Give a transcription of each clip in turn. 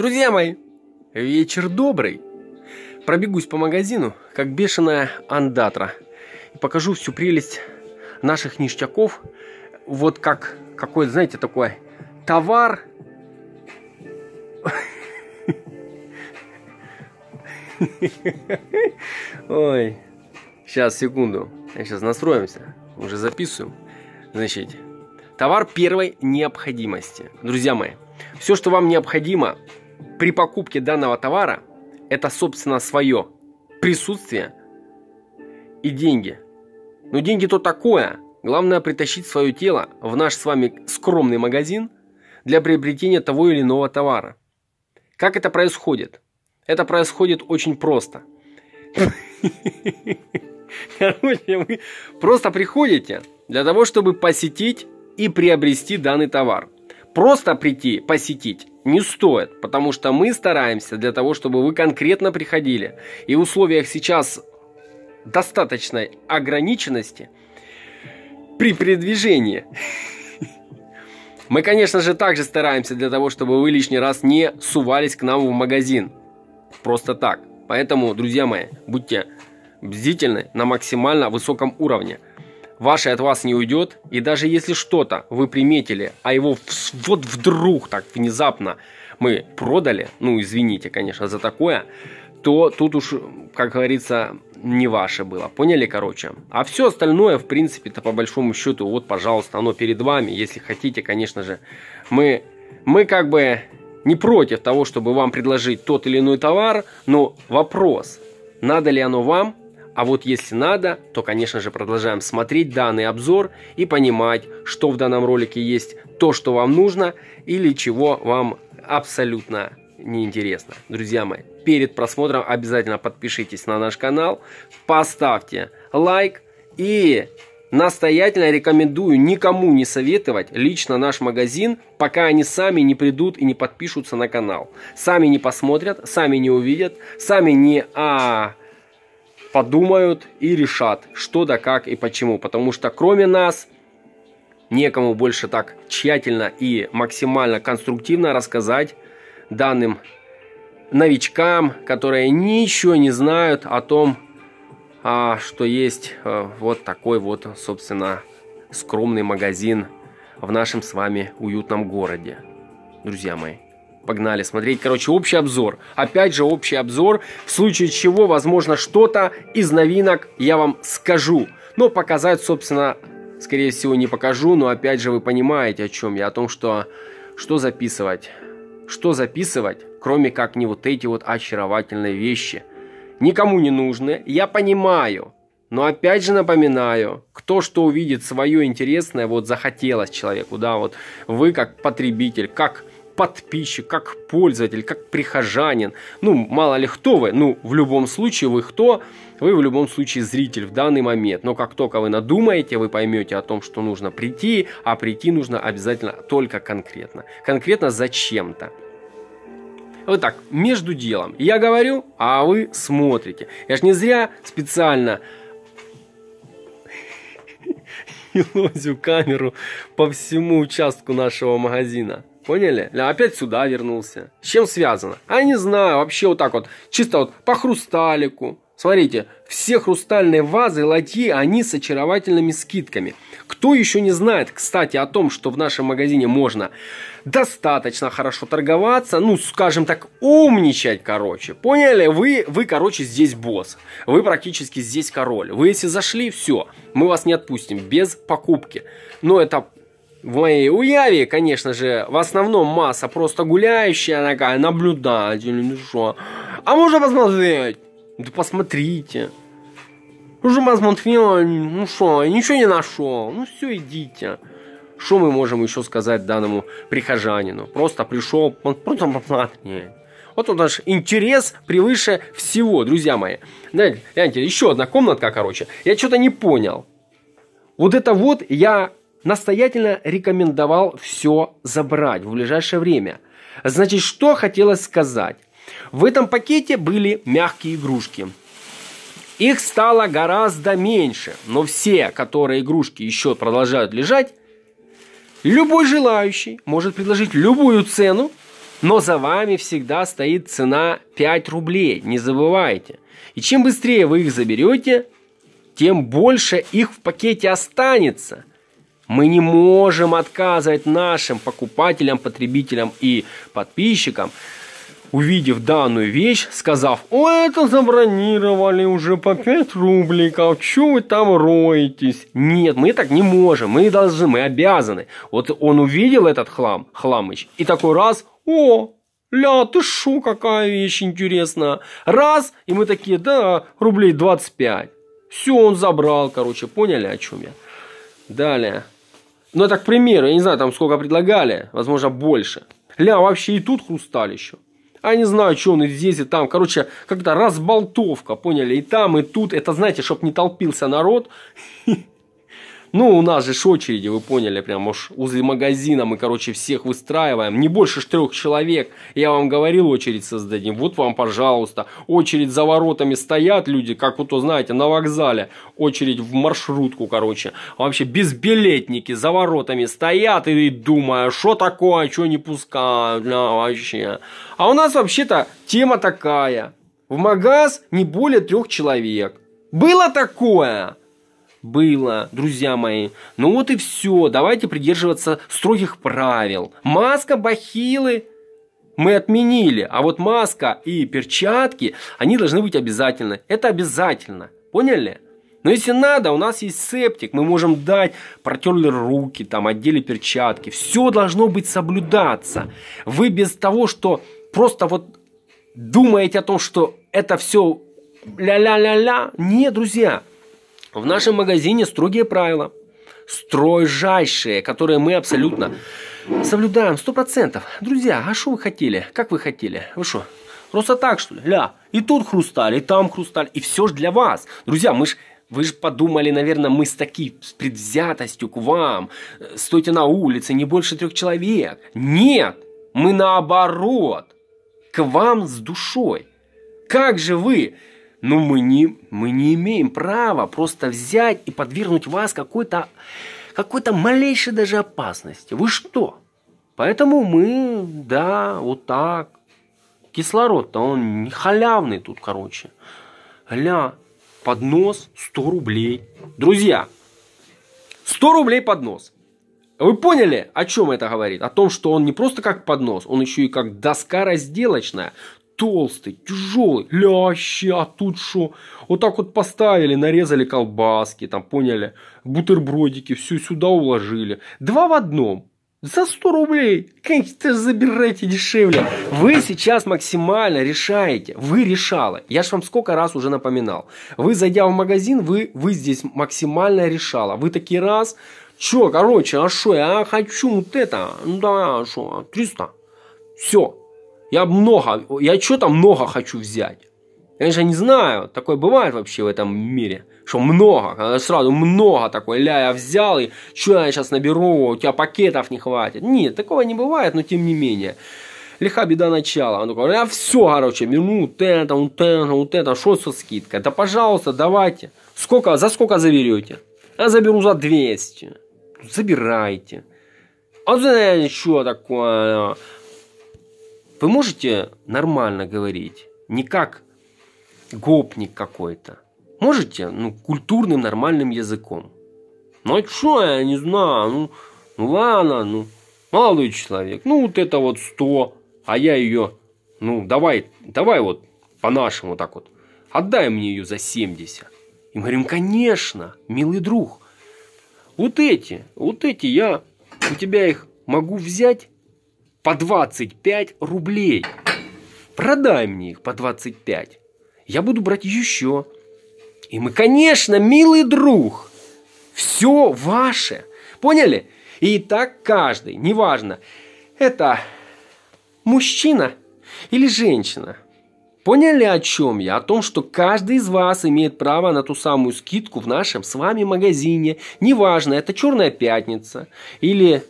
Друзья мои, вечер добрый. Пробегусь по магазину, как бешеная андатра, и покажу всю прелесть наших ништяков. Вот как какой, знаете, такой товар. Ой, сейчас, секунду. Сейчас настроимся, уже записываем. Значит, товар первой необходимости. Друзья мои, все, что вам необходимо при покупке данного товара это, собственно, свое присутствие и деньги. Но деньги то такое. Главное притащить свое тело в наш с вами скромный магазин для приобретения того или иного товара. Как это происходит? Это происходит очень просто. Короче, вы просто приходите для того, чтобы посетить и приобрести данный товар. Просто прийти, посетить не стоит, потому что мы стараемся для того, чтобы вы конкретно приходили. И в условиях сейчас достаточной ограниченности при передвижении мы, конечно же, также стараемся для того, чтобы вы лишний раз не сувались к нам в магазин. Просто так. Поэтому, друзья мои, будьте бдительны на максимально высоком уровне ваше от вас не уйдет, и даже если что-то вы приметили, а его вот вдруг так внезапно мы продали, ну извините, конечно, за такое, то тут уж, как говорится, не ваше было. Поняли, короче? А все остальное, в принципе-то, по большому счету, вот, пожалуйста, оно перед вами. Если хотите, конечно же, мы, мы как бы не против того, чтобы вам предложить тот или иной товар, но вопрос, надо ли оно вам а вот если надо, то, конечно же, продолжаем смотреть данный обзор и понимать, что в данном ролике есть то, что вам нужно или чего вам абсолютно неинтересно. Друзья мои, перед просмотром обязательно подпишитесь на наш канал, поставьте лайк и настоятельно рекомендую никому не советовать лично наш магазин, пока они сами не придут и не подпишутся на канал. Сами не посмотрят, сами не увидят, сами не... А, подумают и решат, что да как и почему. Потому что кроме нас некому больше так тщательно и максимально конструктивно рассказать данным новичкам, которые ничего не знают о том, а, что есть э, вот такой вот, собственно, скромный магазин в нашем с вами уютном городе, друзья мои. Погнали смотреть, короче, общий обзор. Опять же, общий обзор, в случае чего, возможно, что-то из новинок я вам скажу. Но показать, собственно, скорее всего, не покажу, но опять же, вы понимаете, о чем я, о том, что, что записывать. Что записывать, кроме как не вот эти вот очаровательные вещи. Никому не нужны, я понимаю, но опять же напоминаю, кто что увидит свое интересное, вот захотелось человеку, да, вот вы как потребитель, как подписчик, как пользователь, как прихожанин. Ну, мало ли кто вы, ну, в любом случае вы кто, вы в любом случае зритель в данный момент. Но как только вы надумаете, вы поймете о том, что нужно прийти, а прийти нужно обязательно только конкретно. Конкретно зачем-то. Вот так, между делом. Я говорю, а вы смотрите. Я ж не зря специально елозю камеру по всему участку нашего магазина. Поняли? А опять сюда вернулся. С чем связано? А не знаю, вообще вот так вот. Чисто вот по хрусталику. Смотрите, все хрустальные вазы, латьи, они с очаровательными скидками. Кто еще не знает, кстати, о том, что в нашем магазине можно достаточно хорошо торговаться, ну, скажем так, умничать, короче. Поняли? Вы, вы, короче, здесь босс. Вы практически здесь король. Вы если зашли, все, мы вас не отпустим без покупки. Но это в моей уяве, конечно же, в основном масса просто гуляющая такая, наблюдатель, ну что. А можно посмотреть? Да посмотрите. Уже посмотрела, ну что, ничего не нашел. Ну все, идите. Что мы можем еще сказать данному прихожанину? Просто пришел, просто посмотреть. Вот у нас интерес превыше всего, друзья мои. Знаете, еще одна комнатка, короче. Я что-то не понял. Вот это вот я настоятельно рекомендовал все забрать в ближайшее время. Значит, что хотелось сказать? В этом пакете были мягкие игрушки. Их стало гораздо меньше, но все, которые игрушки еще продолжают лежать, любой желающий может предложить любую цену, но за вами всегда стоит цена 5 рублей, не забывайте. И чем быстрее вы их заберете, тем больше их в пакете останется – мы не можем отказывать нашим покупателям, потребителям и подписчикам, увидев данную вещь, сказав, о, это забронировали уже по 5 рубликов, чё вы там роетесь? Нет, мы так не можем, мы должны, мы обязаны. Вот он увидел этот хлам, хламыч, и такой раз, о, Ля, ты шо, какая вещь интересная. Раз, и мы такие, да, рублей 25. Все, он забрал, короче, поняли, о чем я? Далее. Ну, это к примеру, я не знаю, там сколько предлагали, возможно, больше. Ля, вообще и тут хрусталь еще. А не знаю, что он и здесь, и там. Короче, как-то разболтовка, поняли? И там, и тут. Это, знаете, чтобы не толпился народ. Ну, у нас же ж очереди, вы поняли, прям уж узле магазина мы, короче, всех выстраиваем. Не больше трех человек. Я вам говорил, очередь создадим. Вот вам, пожалуйста. Очередь за воротами стоят люди, как вот, знаете, на вокзале. Очередь в маршрутку, короче. А вообще безбилетники за воротами стоят и думая, что такое, а что не пускают, ну, вообще. А у нас вообще-то тема такая. В магаз не более трех человек. Было такое? было, друзья мои. Ну вот и все, давайте придерживаться строгих правил. Маска, бахилы мы отменили, а вот маска и перчатки, они должны быть обязательны. Это обязательно, поняли? Но если надо, у нас есть септик, мы можем дать, протерли руки, там, одели перчатки. Все должно быть соблюдаться. Вы без того, что просто вот думаете о том, что это все ля-ля-ля-ля. Нет, друзья, в нашем магазине строгие правила. Строжайшие, которые мы абсолютно соблюдаем, сто процентов. Друзья, а что вы хотели? Как вы хотели? Вы что, просто так, что ли? Ля, и тут хрусталь, и там хрусталь, и все же для вас. Друзья, мы же вы же подумали, наверное, мы с такой с предвзятостью к вам. Стойте на улице, не больше трех человек. Нет, мы наоборот. К вам с душой. Как же вы но ну, мы не, мы не имеем права просто взять и подвергнуть вас какой-то какой-то малейшей даже опасности. Вы что? Поэтому мы, да, вот так. Кислород-то он не халявный тут, короче. Гля, поднос 100 рублей. Друзья, 100 рублей поднос. Вы поняли, о чем это говорит? О том, что он не просто как поднос, он еще и как доска разделочная толстый, тяжелый, лящи, а тут что? Вот так вот поставили, нарезали колбаски, там, поняли, бутербродики, все сюда уложили. Два в одном. За 100 рублей. Конечно, забирайте дешевле. Вы сейчас максимально решаете. Вы решала. Я же вам сколько раз уже напоминал. Вы, зайдя в магазин, вы, вы здесь максимально решала. Вы такие раз... Чё, короче, а что, я а хочу вот это, ну да, что, 300. Все, я много, я что-то много хочу взять. Я же не знаю, такое бывает вообще в этом мире, что много, сразу много такой, ля, я взял, и что я сейчас наберу, у тебя пакетов не хватит. Нет, такого не бывает, но тем не менее. Лиха беда начала. Он такой, я все, короче, ну, вот это, вот это, вот это, что со скидкой? Да пожалуйста, давайте. Сколько, за сколько заберете? Я заберу за 200. Забирайте. А за что такое? Вы можете нормально говорить, не как гопник какой-то. Можете, ну, культурным, нормальным языком. Ну, а чё, я не знаю, ну, ну ладно, ну, молодой человек, ну, вот это вот сто, а я ее, ну, давай, давай вот по-нашему так вот, отдай мне ее за 70. И мы говорим, конечно, милый друг, вот эти, вот эти я у тебя их могу взять по 25 рублей. Продай мне их по 25. Я буду брать еще. И мы, конечно, милый друг, все ваше. Поняли? И так каждый, неважно, это мужчина или женщина. Поняли, о чем я? О том, что каждый из вас имеет право на ту самую скидку в нашем с вами магазине. Неважно, это черная пятница или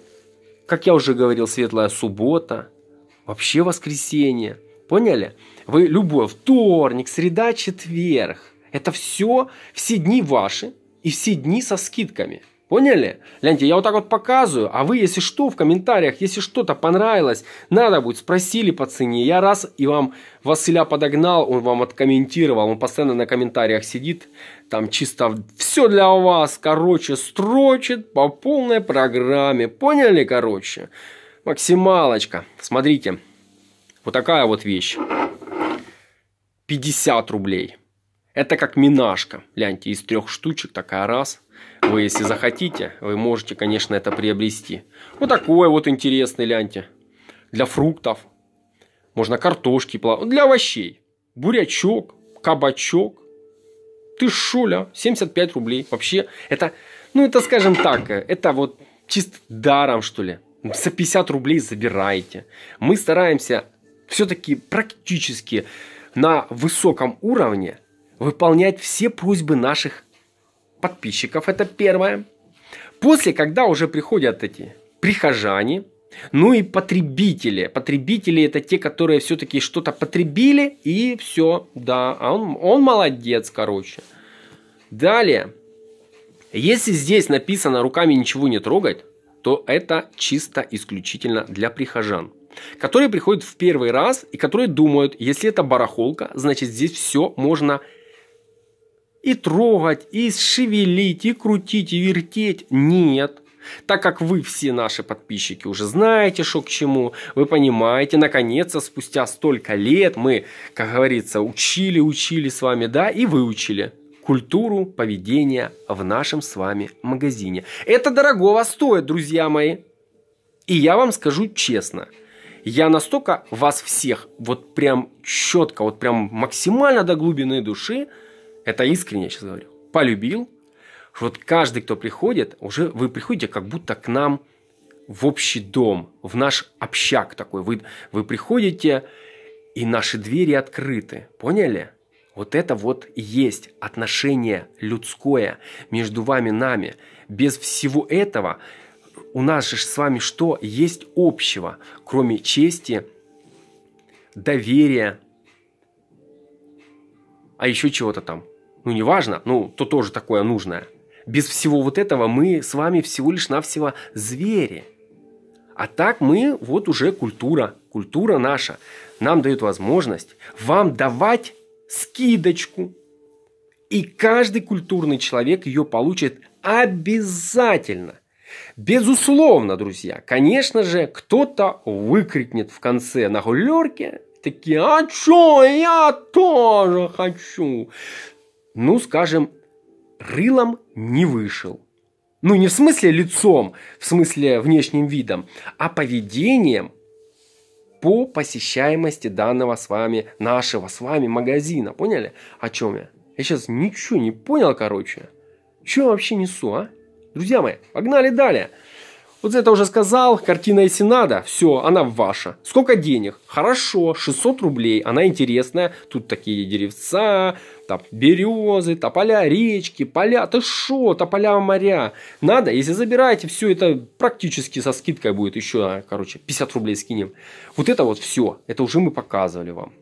как я уже говорил, светлая суббота, вообще воскресенье. Поняли? Вы любой вторник, среда, четверг. Это все, все дни ваши и все дни со скидками – Поняли? Гляньте, я вот так вот показываю, а вы, если что, в комментариях, если что-то понравилось, надо будет, спросили по цене. Я раз и вам Василя подогнал, он вам откомментировал, он постоянно на комментариях сидит, там чисто все для вас, короче, строчит по полной программе. Поняли, короче? Максималочка. Смотрите, вот такая вот вещь. 50 рублей. Это как минашка. Гляньте, из трех штучек такая раз – вы, если захотите, вы можете, конечно, это приобрести. Вот такое вот интересное, ляньте. Для фруктов. Можно картошки плавать. Для овощей. Бурячок, кабачок. Ты шуля, 75 рублей. Вообще, это, ну это скажем так, это вот чисто даром, что ли. За 50 рублей забираете. Мы стараемся все-таки практически на высоком уровне выполнять все просьбы наших подписчиков, это первое. После, когда уже приходят эти прихожане, ну и потребители. Потребители это те, которые все-таки что-то потребили и все, да, а он, он молодец, короче. Далее, если здесь написано руками ничего не трогать, то это чисто исключительно для прихожан, которые приходят в первый раз и которые думают, если это барахолка, значит здесь все можно и трогать, и шевелить, и крутить, и вертеть. Нет. Так как вы все наши подписчики уже знаете, что к чему, вы понимаете, наконец-то спустя столько лет мы, как говорится, учили, учили с вами, да, и выучили культуру поведения в нашем с вами магазине. Это дорогого стоит, друзья мои. И я вам скажу честно, я настолько вас всех вот прям четко, вот прям максимально до глубины души – это искренне сейчас говорю, полюбил, вот каждый, кто приходит, уже вы приходите как будто к нам в общий дом, в наш общак такой. Вы, вы приходите, и наши двери открыты. Поняли? Вот это вот и есть отношение людское между вами нами. Без всего этого у нас же с вами что есть общего, кроме чести, доверия, а еще чего-то там – ну не важно, ну то тоже такое нужное. Без всего вот этого мы с вами всего лишь навсего звери. А так мы вот уже культура, культура наша нам дает возможность вам давать скидочку. И каждый культурный человек ее получит обязательно. Безусловно, друзья, конечно же, кто-то выкрикнет в конце на гулерке, такие, а чё, я тоже хочу ну, скажем, рылом не вышел. Ну, не в смысле лицом, в смысле внешним видом, а поведением по посещаемости данного с вами, нашего с вами магазина. Поняли, о чем я? Я сейчас ничего не понял, короче. Че я вообще несу, а? Друзья мои, погнали далее. Вот это уже сказал, картина если все, она ваша. Сколько денег? Хорошо, 600 рублей, она интересная. Тут такие деревца, там березы, тополя, речки, поля. Ты шо, тополя, моря. Надо, если забираете, все это практически со скидкой будет еще, короче, 50 рублей скинем. Вот это вот все, это уже мы показывали вам.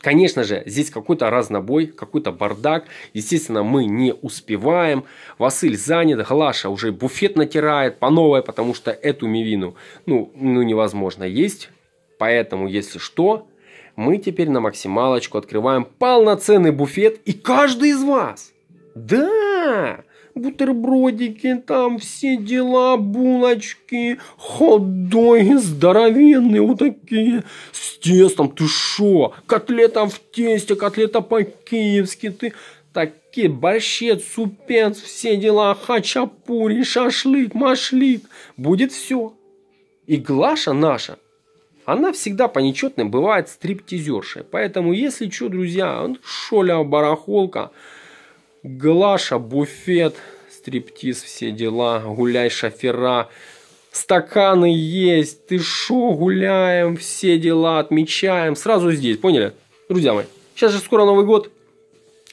Конечно же, здесь какой-то разнобой, какой-то бардак. Естественно, мы не успеваем. Василь занят, Глаша уже буфет натирает по новой, потому что эту мивину ну, ну невозможно есть. Поэтому, если что, мы теперь на максималочку открываем полноценный буфет. И каждый из вас, да, бутербродики, там все дела, булочки, хот-доги здоровенные вот такие, с тестом, ты шо, котлета в тесте, котлета по-киевски, ты такие борщец, супец, все дела, хачапури, шашлык, машлик, будет все. И Глаша наша, она всегда по нечетным бывает стриптизершей. Поэтому, если что, друзья, шоля барахолка – Глаша, буфет, стриптиз, все дела, гуляй, шофера, стаканы есть, ты шо, гуляем, все дела, отмечаем, сразу здесь, поняли? Друзья мои, сейчас же скоро Новый год,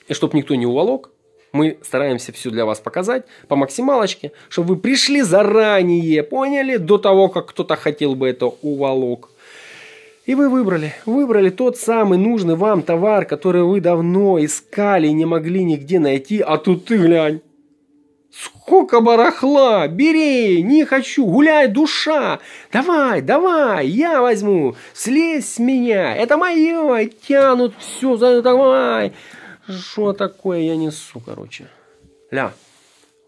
и чтобы никто не уволок, мы стараемся все для вас показать по максималочке, чтобы вы пришли заранее, поняли, до того, как кто-то хотел бы это уволок. И вы выбрали, выбрали тот самый нужный вам товар, который вы давно искали и не могли нигде найти, а тут ты глянь. Сколько барахла! Бери! Не хочу! Гуляй, душа! Давай, давай! Я возьму! Слезь с меня! Это мое! Тянут все! Давай! Что такое я несу, короче? Ля,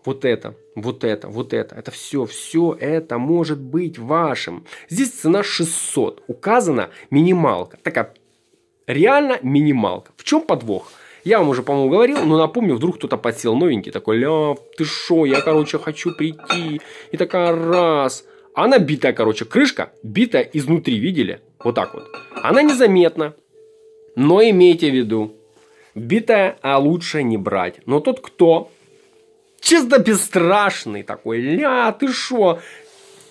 вот это, вот это, вот это. Это все, все это может быть вашим. Здесь цена 600. Указана минималка. Такая реально минималка. В чем подвох? Я вам уже, по-моему, говорил, но напомню, вдруг кто-то подсел новенький, такой, ля, ты шо, я, короче, хочу прийти. И такая, раз. Она битая, короче, крышка битая изнутри, видели? Вот так вот. Она незаметна, но имейте в виду, битая, а лучше не брать. Но тот, кто чисто бесстрашный такой, ля, ты шо,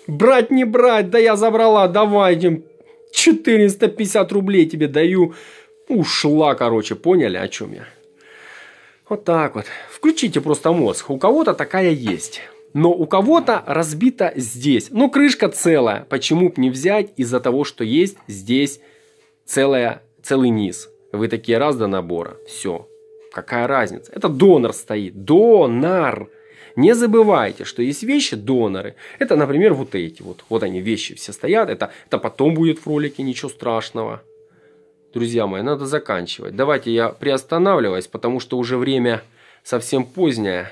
брать не брать, да я забрала, давай, Дим, 450 рублей тебе даю. Ушла, короче, поняли, о чем я? Вот так вот. Включите просто мозг. У кого-то такая есть. Но у кого-то разбита здесь. Ну, крышка целая. Почему бы не взять из-за того, что есть здесь целая, целый низ. Вы такие раз до набора. Все. Какая разница? Это донор стоит. Донор. Не забывайте, что есть вещи доноры. Это, например, вот эти вот. Вот они, вещи все стоят. Это, это потом будет в ролике, ничего страшного. Друзья мои, надо заканчивать. Давайте я приостанавливаюсь, потому что уже время совсем позднее.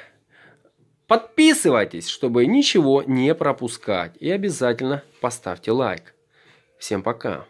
Подписывайтесь, чтобы ничего не пропускать. И обязательно поставьте лайк. Всем пока.